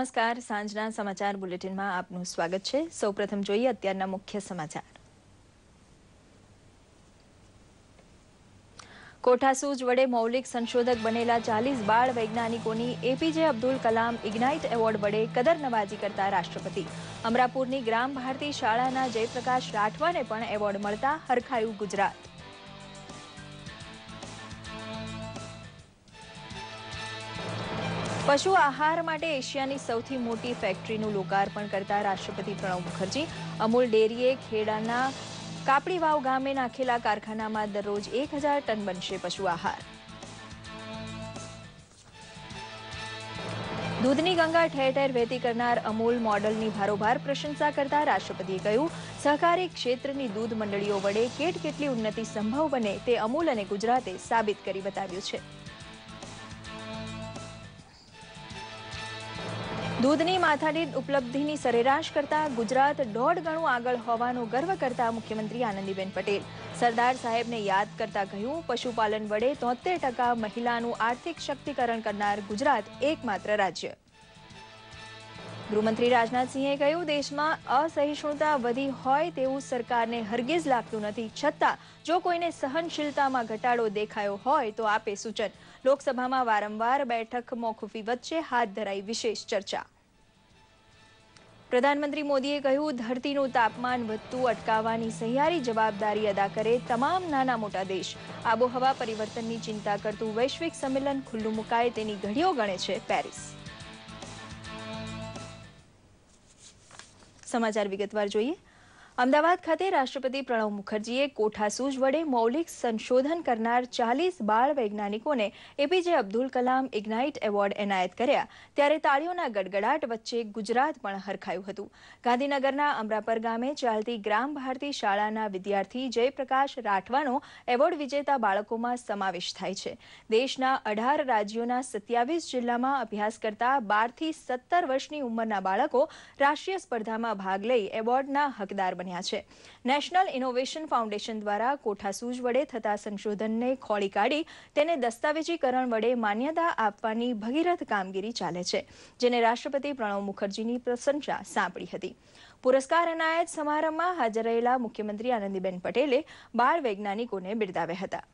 નમસ્કાર સાંજના સમાચાર બુલેટિનમાં આપનું સ્વાગત છે સૌપ્રથમ જોઈએ અત્યારના મુખ્ય સમાચાર કોઠાસૂઝ વડે મૌલિક સંશોધક બનેલા ચાલીસ બાળ વૈજ્ઞાનિકોની APJ Abdul Kalam ignite award વડે કદર નવાજી કરતા રાષ્ટ્રપતિ અમરાપુરની ગ્રામ ભારતી શાળાના જયપ્રકાશ રાઠવાને પણ એવોર્ડ મળતા હરખાયું ગુજરાત પશુ આહાર માટે એશિયાની સૌથી મોટી ફેક્ટરીનું લોકાર્પણ કરતા રાષ્ટ્રપતિ પ્રણવ મુખર્જી અમૂલ ડેરીએ ખેડાના કાપડીવાવ ગામે નાખેલા કારખાનામાં દરરોજ એક ટન બનશે પશુ આહાર દૂધની ગંગા ઠેર ઠેર વહેતી કરનાર અમૂલ મોડલની ભારોભાર પ્રશંસા કરતા રાષ્ટ્રપતિએ કહ્યું સહકારી ક્ષેત્રની દૂધ મંડળીઓ વડે કેટ કેટલી ઉન્નતિ સંભવ બને તે અમૂલ અને ગુજરાતે સાબિત કરી બતાવ્યું છે દૂધની માથાની ઉપલબ્ધિની સરેરાશ કરતાં ગુજરાત દોઢ ગણું આગળ હોવાનો ગર્વ કરતા મુખ્યમંત્રી આનંદીબેન પટેલ સરદાર સાહેબને યાદ કરતા કહ્યું પશુપાલન વડે તોતેર ટકા મહિલાનું આર્થિક શક્તિકરણ કરનાર ગુજરાત એકમાત્ર રાજ્ય ગૃહમંત્રી રાજનાથસિંહે કહ્યું દેશમાં અસહિષ્ણુતા વધી હોય તેવું સરકારને હરગિજ લાગતું નથી છતાં જો કોઈને સહનશીલતામાં ઘટાડો દેખાયો હોય તો આપે સૂચન લોકસભામાં વારંવાર બેઠક મોકૂફી વચ્ચે હાથ ધરાઈ વિશેષ ચર્ચા પ્રધાનમંત્રી મોદીએ કહ્યું ધરતીનું તાપમાન વધતું અટકાવવાની સહિયારી જવાબદારી અદા કરે તમામ નાના મોટા દેશ આબોહવા પરિવર્તનની ચિંતા કરતું વૈશ્વિક સંમેલન ખુલ્લું મુકાય તેની ઘડીઓ ગણે છે પેરિસ સમાચાર વિગતવાર જોઈએ અમદાવાદ ખાતે રાષ્ટ્રપતિ પ્રણવ મુખર્જીએ કોઠાસૂઝ વડે મૌલિક સંશોધન કરનાર ચાલીસ બાળ વૈજ્ઞાનિકોને APJ Abdul Kalam ignite award એનાયત કર્યા ત્યારે તાળીઓના ગડગડાટ વચ્ચે ગુજરાત પણ હરખાયું હતું ગાંધીનગરના અમરાપર ગામે ચાલતી ગ્રામ ભારતી શાળાના વિદ્યાર્થી જયપ્રકાશ રાઠવાનો એવોર્ડ વિજેતા બાળકોમાં સમાવેશ થાય છે દેશના અઢાર રાજ્યોના સત્યાવીસ જિલ્લામાં અભ્યાસ કરતા બારથી સત્તર વર્ષની ઉંમરના બાળકો રાષ્ટ્રીય સ્પર્ધામાં ભાગ લઈ એવોર્ડના હકદાર બન્યા છે નેશનલ ઇનોવેશન ફાઉન્ડેશન દ્વારા કોઠાસૂઝ વડે થતા સંશોધનને ખોળી કાઢી તેને દસ્તાવેજીકરણ વડે માન્યતા આપવાની ભગીરથ કામગીરી ચાલે છે જેને રાષ્ટ્રપતિ પ્રણવ મુખર્જીની પ્રશંસા સાંપડી હતી પુરસ્કાર અનાયત સમારંભમાં હાજર રહેલા મુખ્યમંત્રી આનંદીબેન પટેલે બાળ વૈજ્ઞાનિકોને બિરદાવ્યા હતા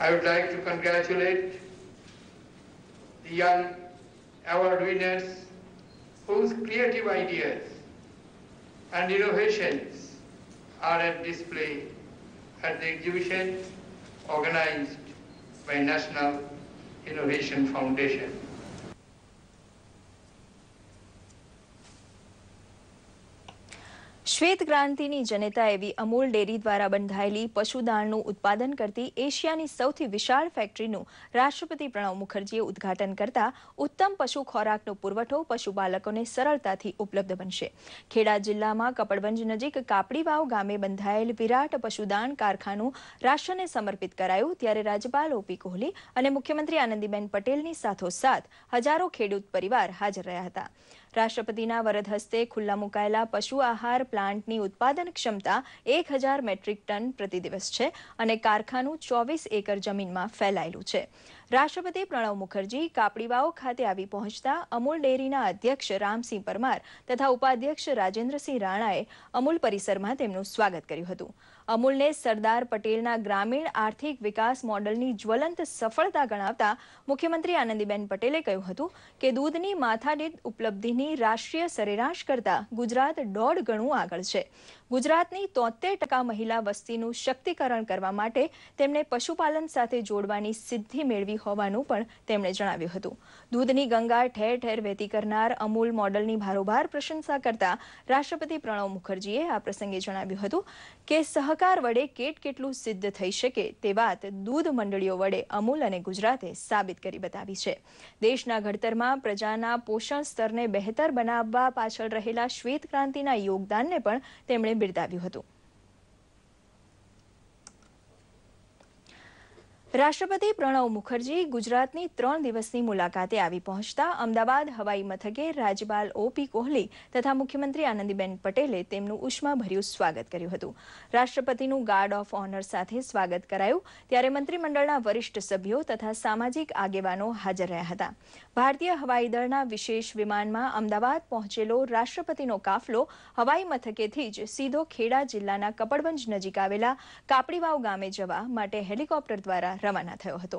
I would like to congratulate the young award winners whose creative ideas and innovations are at display at the exhibition organized by National Innovation Foundation. શ્વેત ક્રાંતિની જનેતા એવી અમૂલ ડેરી દ્વારા બંધાયેલી પશુદાણનું ઉત્પાદન કરતી એશિયાની સૌથી વિશાળ ફેક્ટરીનું રાષ્ટ્રપતિ પ્રણવ મુખર્જીએ ઉદ્ઘાટન કરતા ઉત્તમ પશુ ખોરાકનો પુરવઠો પશુપાલકોને સરળતાથી ઉપલબ્ધ બનશે ખેડા જિલ્લામાં કપડવંજ નજીક કાપડીવાવ ગામે બંધાયેલ વિરાટ પશુદાન કારખાનું રાષ્ટ્રને સમર્પિત કરાયું ત્યારે રાજ્યપાલ ઓપી કોહલી અને મુખ્યમંત્રી આનંદીબેન પટેલની સાથોસાથ હજારો ખેડૂત પરિવાર હાજર રહ્યા હતા રાષ્ટ્રપતિના વરદ હસ્તે ખુલ્લા મુકાયેલા પશુ આહાર પ્લાન્ટની ઉત્પાદન ક્ષમતા એક હજાર મેટ્રિક ટન પ્રતિદિવસ છે અને કારખાનું ચોવીસ એકર જમીનમાં ફેલાયેલું છે રાષ્ટ્રપતિ પ્રણવ મુખર્જી કાપડીવાઓ ખાતે આવી પહોંચતા અમૂલ ડેરીના અધ્યક્ષ રામસિંહ પરમાર તથા ઉપાધ્યક્ષ રાજેન્દ્રસિંહ રાણાએ અમૂલ પરિસરમાં તેમનું સ્વાગત કર્યું હતું અમૂલને સરદાર પટેલના ગ્રામીણ આર્થિક વિકાસ મોડલની જ્વલંત સફળતા ગણાવતા મુખ્યમંત્રી આનંદીબેન પટેલે કહ્યું હતું કે દૂધની માથાદીઠ ઉપલબ્ધિની રાષ્ટ્રીય સરેરાશ કરતા ગુજરાત દોઢ ગણું આગળ છે ગુજરાતની તોતેર ટકા મહિલા વસ્તીનું શક્તિકરણ કરવા માટે તેમણે પશુપાલન સાથે જોડવાની સિદ્ધિ મેળવી હોવાનું પણ તેમણે જણાવ્યું હતું દૂધની ગંગા ઠેર ઠેર વહેતી કરનાર અમૂલ મોડલની ભારોભાર પ્રશંસા કરતા રાષ્ટ્રપતિ પ્રણવ મુખર્જીએ આ પ્રસંગે જણાવ્યું હતું કે સહકાર વડે કેટ કેટલું સિદ્ધ થઈ શકે તે વાત દૂધ મંડળીઓ વડે અમૂલ અને ગુજરાતે સાબિત કરી બતાવી છે દેશના ઘડતરમાં પ્રજાના પોષણ સ્તરને બહેતર બનાવવા પાછળ રહેલા શ્વેત ક્રાંતિના યોગદાનને પણ તેમણે બિરદાવ્યું હતું રાષ્ટ્રપતિ પ્રણવ મુખર્જી ગુજરાતની ત્રણ દિવસની મુલાકાતે આવી પહોંચતા અમદાવાદ હવાઈ મથકે રાજપાલ ઓપી કોહલી તથા મુખ્યમંત્રી આનંદીબેન પટેલે તેમનું ઉષ્માભર્યું સ્વાગત કર્યું હતું રાષ્ટ્રપતિનું ગાર્ડ ઓફ ઓનર સાથે સ્વાગત કરાયું ત્યારે મંત્રીમંડળના વરિષ્ઠ સભ્યો તથા સામાજિક આગેવાનો હાજર રહ્યા હતા ભારતીય હવાઈ દળના વિશેષ વિમાનમાં અમદાવાદ પહોંચેલો રાષ્ટ્રપતિનો કાફલો હવાઈ મથકેથી જ સીધો ખેડા જિલ્લાના કપડવંજ નજીક આવેલા કાપડીવાવ ગામે જવા માટે હેલિકોપ્ટર દ્વારા રવાના થયો હતો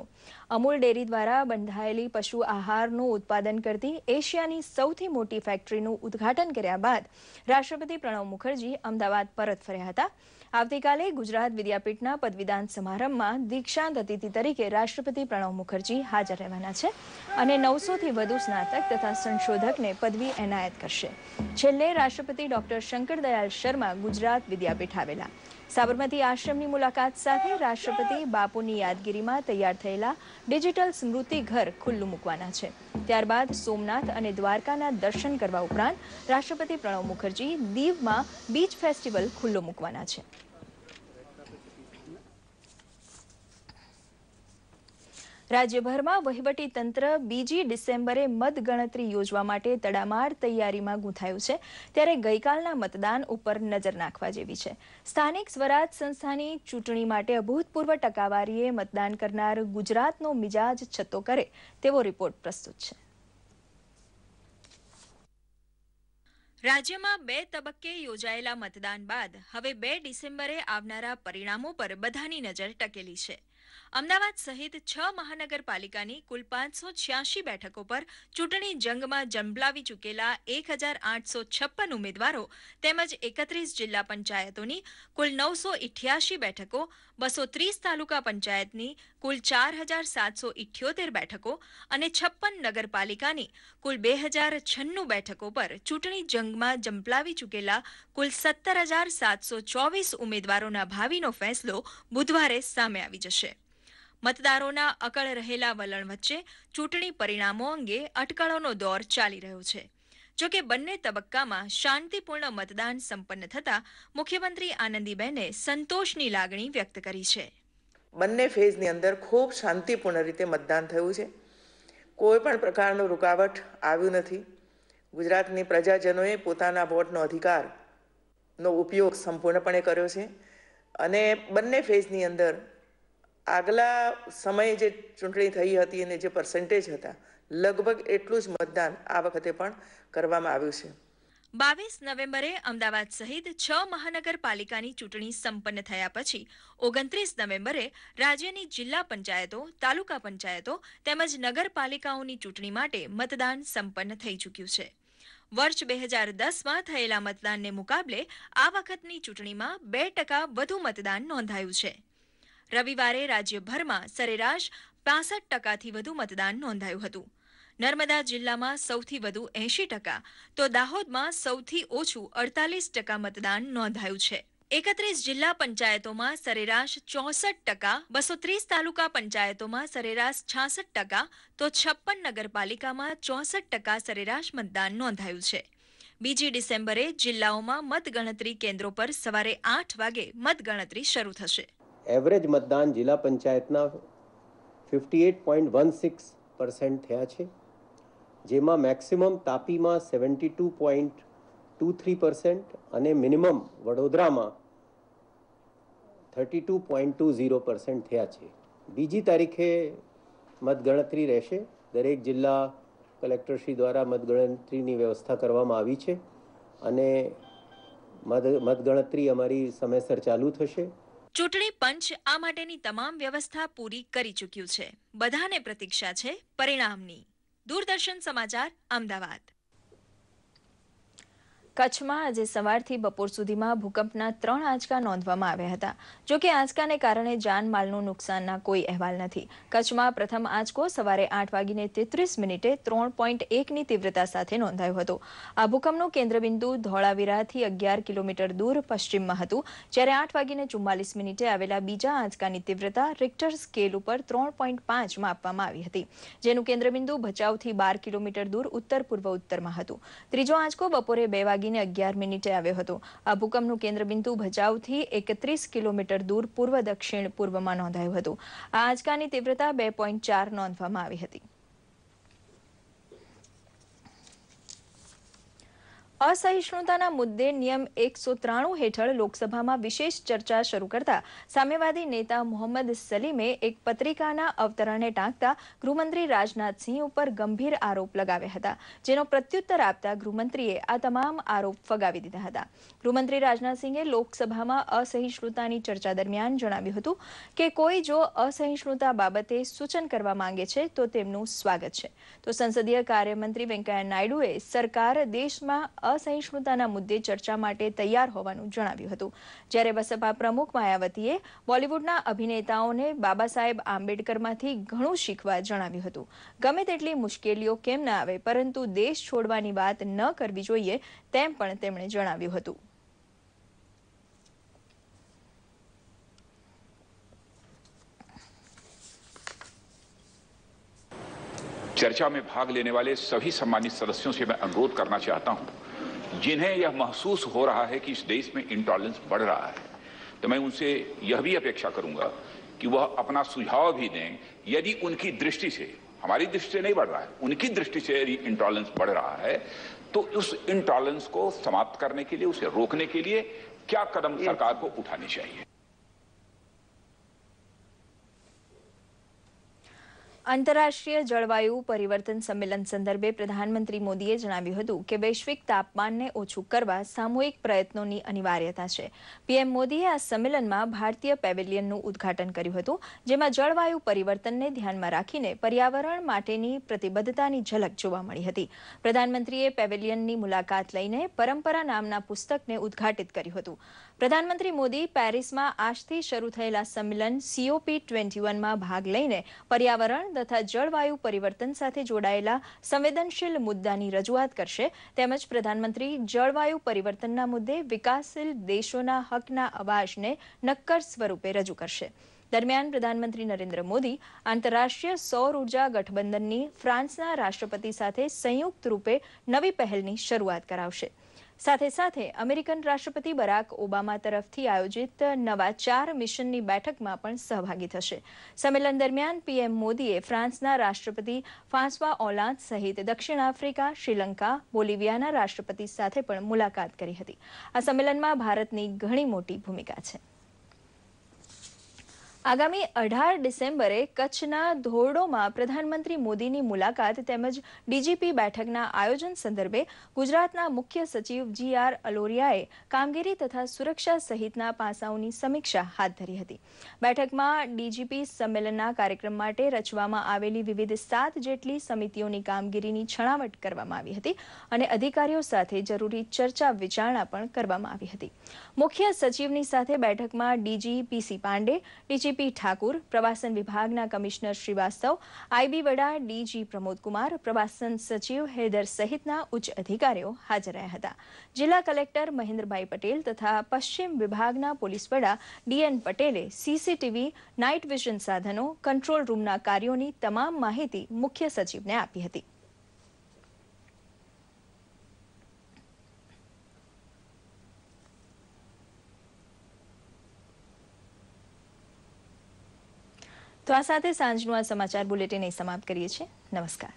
અમૂલ ડેરી દ્વારા બંધાયેલી પશુ આહારનું ઉત્પાદન કરતી એશિયાની સૌથી મોટી ફેક્ટરીનું ઉદ્ઘાટન કર્યા બાદ રાષ્ટ્રપતિ પ્રણવ મુખર્જી અમદાવાદ પરત ફર્યા હતા આવતીકાલે ગુજરાત વિદ્યાપીઠના પદવીદાન સમારંભમાં દીક્ષાંત અતિથિ તરીકે રાષ્ટ્રપતિ પ્રણવ મુખર્જી હાજર રહેવાના છે અને નવસોથી વધુ સ્નાતક તથા સંશોધકને પદવી એનાયત કરશે છેલ્લે રાષ્ટ્રપતિ ડોક્ટર શંકર દયાલ શર્મા ગુજરાત વિદ્યાપીઠ આવેલા સાબરમતી આશ્રમની મુલાકાત સાથે રાષ્ટ્રપતિ બાપુની યાદગીરીમાં તૈયાર થયેલા ડિજિટલ સ્મૃતિ ઘર ખુલ્લું મૂકવાના છે ત્યારબાદ સોમનાથ અને દ્વારકાના દર્શન કરવા ઉપરાંત રાષ્ટ્રપતિ પ્રણવ મુખર્જી દીવમાં બીચ ફેસ્ટિવલ ખુલ્લો મૂકવાના છે રાજ્યભરમાં વહીવટી તંત્ર બીજી ડિસેમ્બરે મતગણતરી યોજવા માટે તડામાર તૈયારીમાં ગૂંથાયું છે ત્યારે ગઈકાલના મતદાન ઉપર નજર નાખવા જેવી છે સ્થાનિક સ્વરાજ સંસ્થાની ચૂંટણી માટે અભૂતપૂર્વ ટકાવારીએ મતદાન કરનાર ગુજરાતનો મિજાજ છતો કરે તેવો રિપોર્ટ પ્રસ્તુત છે રાજ્યમાં બે તબક્કે યોજાયેલા મતદાન બાદ હવે બે ડિસેમ્બરે આવનારા પરિણામો પર બધાની નજર ટકેલી છે અમદાવાદ સહિત છ મહાનગરપાલિકાની કુલ પાંચસો છ્યાસી બેઠકો પર ચૂંટણી જંગમાં જંપલાવી ચૂકેલા એક હજાર આઠસો છપ્પન ઉમેદવારો તેમજ એકત્રીસ જિલ્લા પંચાયતોની કુલ નવસો ઇઠ્યાસી બેઠકો બસો ત્રીસ તાલુકા પંચાયતની કુલ ચાર હજાર સાતસો ઇઠ્યોતેર બેઠકો અને છપ્પન નગરપાલિકાની કુલ બે હજાર છન્નું બેઠકો પર ચૂંટણી જંગમાં જંપલાવી ચૂકેલા કુલ સત્તર હજાર સાતસો ચોવીસ ઉમેદવારોના ભાવિનો ફેસલો બુધવારે સામે આવી જશે મતદારોના અકળ રહેલા વલણ વચ્ચે ચૂંટણી પરિણામો અંગે અટકળોનો દોર ચાલી રહ્યો છે જોકે બંને તબક્કામાં શાંતિપૂર્ણ મતદાન સંપન્ન થતા મુખ્યમંત્રી આનંદીબેને સંતોષની લાગણી વ્યક્ત કરી છે બંને ફેઝની અંદર ખૂબ શાંતિપૂર્ણ રીતે મતદાન થયું છે કોઈ પણ પ્રકારનું રૂકાવટ આવ્યું નથી ગુજરાતની પ્રજાજનોએ પોતાના વોટનો અધિકારનો ઉપયોગ સંપૂર્ણપણે કર્યો છે અને બંને ફેઝની અંદર આગલા સમયે જે ચૂંટણી થઈ હતી અને જે પર્સન્ટેજ હતા લગભગ એટલું જ મતદાન આ વખતે પણ કરવામાં આવ્યું છે બાવીસ નવેમ્બરે અમદાવાદ સહિત છ મહાનગરપાલિકાની ચૂંટણી સંપન્ન થયા પછી ઓગણત્રીસ નવેમ્બરે રાજ્યની જિલ્લા પંચાયતો તાલુકા પંચાયતો તેમજ નગરપાલિકાઓની ચૂંટણી માટે મતદાન સંપન્ન થઈ ચૂક્યું છે વર્ષ બે હજાર દસમાં થયેલા મતદાનને મુકાબલે આ વખતની ચૂંટણીમાં બે ટકા વધુ મતદાન નોંધાયું છે રવિવારે રાજ્યભરમાં સરેરાશ પાસઠ ટકાથી વધુ મતદાન નોંધાયું હતું નર્મદા જિલ્લામાં સૌથી વધુ એંશી ટકા તો દાહોદમાં સૌથી ઓછું અડતાલીસ ટકા મતદાન નોંધાયું છે એકત્રીસ જિલ્લા પંચાયતોમાં સરેરાશ ચોસઠ ટકા બસો ત્રીસ તાલુકા પંચાયતોમાં સરેરાશ છાસઠ ટકા તો છપ્પન નગરપાલિકામાં ચોસઠ ટકા સરેરાશ મતદાન નોંધાયું છે બીજી ડિસેમ્બરે જિલ્લાઓમાં મતગણતરી કેન્દ્રો પર સવારે આઠ વાગે મતગણતરી શરૂ થશે એવરેજ મતદાન જિલ્લા પંચાયતના fifty eight point one six percent થયા છે જેમાં મેક્સિમમ તાપીમાં seventy two point two three percent અને મિનિમમ વડોદરામાં thirty two point two zero percent થયા છે બીજી તારીખે મતગણતરી રહેશે દરેક જિલ્લા કલેક્ટરશ્રી દ્વારા મતગણતરીની વ્યવસ્થા કરવામાં આવી છે અને મત મતગણતરી અમારી સમયસર ચાલુ થશે ચૂંટણી પંચ આ માટેની તમામ વ્યવસ્થા પૂરી કરી ચૂક્યું છે બધાને પ્રતીક્ષા છે પરિણામની દૂરદર્શન સમાચાર અમદાવાદ કચ્છમાં આજે સવારથી બપોર સુધીમાં ભૂકંપના 3 આંચકા નોંધવામાં આવ્યા હતા જે કે આંચકાને કારણે જાનમાલનું નુકસાન ન કોઈ અહેવાલ નથી કચ્છમાં પ્રથમ આંચકો સવારે 8 વાગ્યે 33 મિનિટે 3.1 ની તીવ્રતા સાથે નોંધાયો હતો આ ભૂકંપનું કેન્દ્રબિંદુ ધોળાવીરાથી 11 કિલોમીટર દૂર પશ્ચિમમાં હતું જ્યારે 8 વાગ્યે 44 મિનિટે આવેલા બીજા આંચકાની તીવ્રતા રિક્ટર સ્કેલ ઉપર 3.5 માપવામાં આવી હતી જેનું કેન્દ્રબિંદુ બચાવથી 12 કિલોમીટર દૂર ઉત્તર પૂર્વ ઉત્તરમાં હતું ત્રીજો આંચકો બપોરે 2 વાગીને અગિયાર મિનિટે આવ્યો હતો આ ભૂકંપનું કેન્દ્રબિંદુ ભચાઉથી એકત્રીસ કિલોમીટર દૂર પૂર્વ દક્ષિણ પૂર્વમાં નોંધાયું હતું આ આંચકાની તીવ્રતા બે પોઈન્ટ ચાર નોંધવામાં આવી હતી અસહિષ્ણુતાના મુદ્દે નિયમ એકસો ત્રાણું હેઠળ લોકસભામાં વિશેષ ચર્ચા શરૂ કરતા સામ્યવાદી નેતા મોહમ્મદ સલીમે એક પત્રિકાના અવતરણને ટાંકતા ગૃહમંત્રી રાજનાથસિંહ ઉપર ગંભીર આરોપ લગાવ્યા હતા જેનો પ્રત્યુત્તર આપતા ગૃહમંત્રીએ આ તમામ આરોપ ફગાવી દીધા હતા ગૃહમંત્રી રાજનાથસિંહે લોકસભામાં અસહિષ્ણુતાની ચર્ચા દરમિયાન જણાવ્યું હતું કે કોઈ જો અસહિષ્ણુતા બાબતે સૂચન કરવા માંગે છે તો તેમનું સ્વાગત છે તો સંસદીય કાર્યમંત્રી વેંકૈયા નાયડુએ સરકાર દેશમાં સંય શ્રુતાના મુદ્દે ચર્ચા માટે તૈયાર હોવાનું જણાવ્યું હતું જ્યારે બસપા પ્રમુખ માયાવતીએ બોલિવૂડના અભિનેતાઓને બાબા સાહેબ આંબેડકરમાંથી ઘણું શીખવા જણાવ્યું હતું ગમે તેટલી મુશ્કેલીઓ કેમ ન આવે પરંતુ દેશ છોડવાની વાત ન કરવી જોઈએ તેમ પણ તેમણે જણાવ્યું હતું ચર્ચામાં ભાગ લેનેવાલે સભી સમાનિત સદસ્યો સે મેં અનુરોધ કરના ચાહતા હું जिन्हें यह महसूस हो रहा है कि इस देश में इंटॉलरेंस बढ़ रहा है तो मैं उनसे यह भी अपेक्षा करूंगा कि वह अपना सुझाव भी दें यदि उनकी दृष्टि से हमारी दृष्टि से नहीं बढ़ रहा है उनकी दृष्टि से यदि इंटॉलरेंस बढ़ रहा है तो उस इंटॉलरेंस को समाप्त करने के लिए उसे रोकने के लिए क्या कदम सरकार को उठाने चाहिए આંતરરાષ્ટ્રીય જળવાયુ પરિવર્તન સંમેલન સંદર્ભે પ્રધાનમંત્રી મોદીએ જણાવ્યું હતું કે વૈશ્વિક તાપમાનને ઓછું કરવા સામૂહિક પ્રયત્નોની અનિવાર્યતા છે પીએમ મોદીએ આ સંમેલનમાં ભારતીય પેવેલિયનનું ઉદ્ઘાટન કર્યું હતું જેમાં જળવાયુ પરિવર્તનને ધ્યાનમાં રાખીને પર્યાવરણ માટેની પ્રતિબદ્ધતાની ઝલક જોવા મળી હતી પ્રધાનમંત્રીએ પેવેલિયનની મુલાકાત લઈને પરંપરા નામના પુસ્તકને ઉદ્ઘાટિત કર્યું હતું પ્રધાનમંત્રી મોદી પેરિસમાં આજથી શરૂ થયેલા સંમેલન સીઓપી ટ્વેન્ટી વનમાં ભાગ લઈને પર્યાવરણ તથા જળવાયુ પરિવર્તન સાથે જોડાયેલા સંવેદનશીલ મુદ્દાની રજૂઆત કરશે તેમજ પ્રધાનમંત્રી જળવાયુ પરિવર્તનના મુદ્દે વિકાસશીલ દેશોના હકના અવાજને નક્કર સ્વરૂપે રજૂ કરશે દરમિયાન પ્રધાનમંત્રી નરેન્દ્ર મોદી આંતરરાષ્ટ્રીય સૌર ઉર્જા ગઠબંધનની ફ્રાન્સના રાષ્ટ્રપતિ સાથે સંયુક્ત રૂપે નવી પહેલની શરૂઆત કરાવશે સાથે સાથે અમેરિકન રાષ્ટ્રપતિ બરાક ઓબામા તરફથી આયોજિત નવા ચાર મિશનની બેઠકમાં પણ સહભાગી થશે સંમેલન દરમિયાન પીએમ મોદીએ ફ્રાન્સના રાષ્ટ્રપતિ ફાંસવા ઓલાંદ સહિત દક્ષિણ આફ્રિકા શ્રીલંકા બોલિવિયાના રાષ્ટ્રપતિ સાથે પણ મુલાકાત કરી હતી આ સંમેલનમાં ભારતની ઘણી મોટી ભૂમિકા છે આગામી અઢાર ડિસેમ્બરે કચ્છના ધોરડોમાં પ્રધાનમંત્રી મોદીની મુલાકાત તેમજ ડીજીપી બેઠકના આયોજન સંદર્ભે ગુજરાતના મુખ્ય સચિવ જી આર અલોરિયાએ કામગીરી તથા સુરક્ષા સહિતના પાસાઓની સમીક્ષા હાથ ધરી હતી બેઠકમાં ડીજીપી સંમેલનના કાર્યક્રમ માટે રચવામાં આવેલી વિવિધ સાત જેટલી સમિતિઓની કામગીરીની છણાવટ કરવામાં આવી હતી અને અધિકારીઓ સાથે જરૂરી ચર્ચા વિચારણા પણ કરવામાં આવી હતી મુખ્ય સચિવની સાથે બેઠકમાં DG PC Pandey DG CP Thakur પ્રવાસન વિભાગના કમિશનર શ્રીવાસ્તવ આઈબી વડા ડીજી પ્રમોદકુમાર પ્રવાસન સચિવ હેદર સહિતના ઉચ્ચ અધિકારીઓ હાજર રહ્યા હતા જિલ્લા કલેક્ટર મહેન્દ્રભાઈ પટેલ તથા પશ્ચિમ વિભાગના પોલીસ વડા ડીએન પટેલે સીસીટીવી નાઇટ વિઝન સાધનો કંટ્રોલ રૂમના કાર્યોની તમામ માહિતી મુખ્ય સચિવને આપી હતી તો આ સાથે સાંજનું આ સમાચાર બુલેટિન અહીં સમાપ્ત કરીએ છીએ નમસ્કાર